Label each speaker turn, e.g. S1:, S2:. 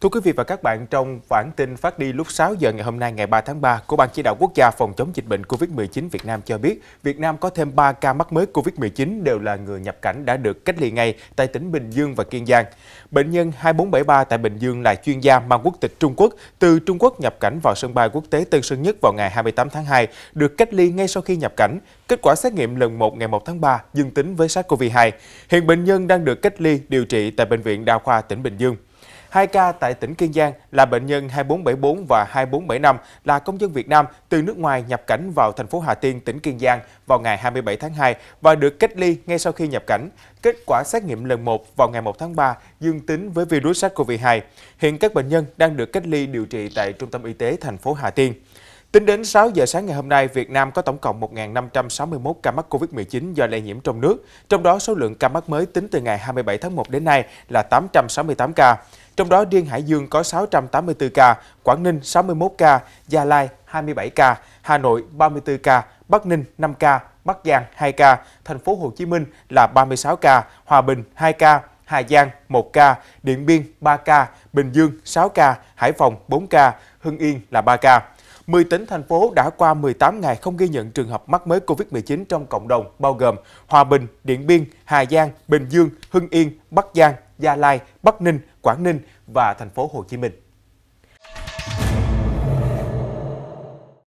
S1: Thưa quý vị và các bạn, trong bản tin phát đi lúc 6 giờ ngày hôm nay ngày 3 tháng 3 của Ban Chỉ đạo Quốc gia phòng chống dịch bệnh COVID-19 Việt Nam cho biết, Việt Nam có thêm 3 ca mắc mới COVID-19 đều là người nhập cảnh đã được cách ly ngay tại tỉnh Bình Dương và Kiên Giang. Bệnh nhân 2473 tại Bình Dương là chuyên gia mang quốc tịch Trung Quốc, từ Trung Quốc nhập cảnh vào sân bay quốc tế Tân Sơn Nhất vào ngày 28 tháng 2, được cách ly ngay sau khi nhập cảnh. Kết quả xét nghiệm lần 1 ngày 1 tháng 3 dương tính với SARS-CoV-2. Hiện bệnh nhân đang được cách ly điều trị tại Bệnh viện Đa khoa tỉnh Bình Dương hai ca tại tỉnh Kiên Giang là bệnh nhân 2474 và 2475 là công dân Việt Nam từ nước ngoài nhập cảnh vào thành phố Hà Tiên, tỉnh Kiên Giang vào ngày 27 tháng 2 và được cách ly ngay sau khi nhập cảnh. Kết quả xét nghiệm lần 1 vào ngày 1 tháng 3 dương tính với virus SARS-CoV-2. Hiện các bệnh nhân đang được cách ly điều trị tại Trung tâm Y tế thành phố Hà Tiên. Tính đến 6 giờ sáng ngày hôm nay, Việt Nam có tổng cộng 1.561 ca mắc COVID-19 do lây nhiễm trong nước, trong đó số lượng ca mắc mới tính từ ngày 27 tháng 1 đến nay là 868 ca. Trong đó riêng Hải Dương có 684 ca, Quảng Ninh 61 ca, Gia Lai 27 ca, Hà Nội 34 ca, Bắc Ninh 5 ca, Bắc Giang 2 ca, thành phố Hồ Chí Minh là 36 ca, Hòa Bình 2 ca, Hà Giang 1 ca, Điện Biên 3 ca, Bình Dương 6 ca, Hải Phòng 4 ca, Hưng Yên là 3 ca. 10 tỉnh, thành phố đã qua 18 ngày không ghi nhận trường hợp mắc mới COVID-19 trong cộng đồng, bao gồm Hòa Bình, Điện Biên, Hà Giang, Bình Dương, Hưng Yên, Bắc Giang, Gia Lai, Bắc Ninh, Quảng Ninh và thành phố Hồ Chí Minh.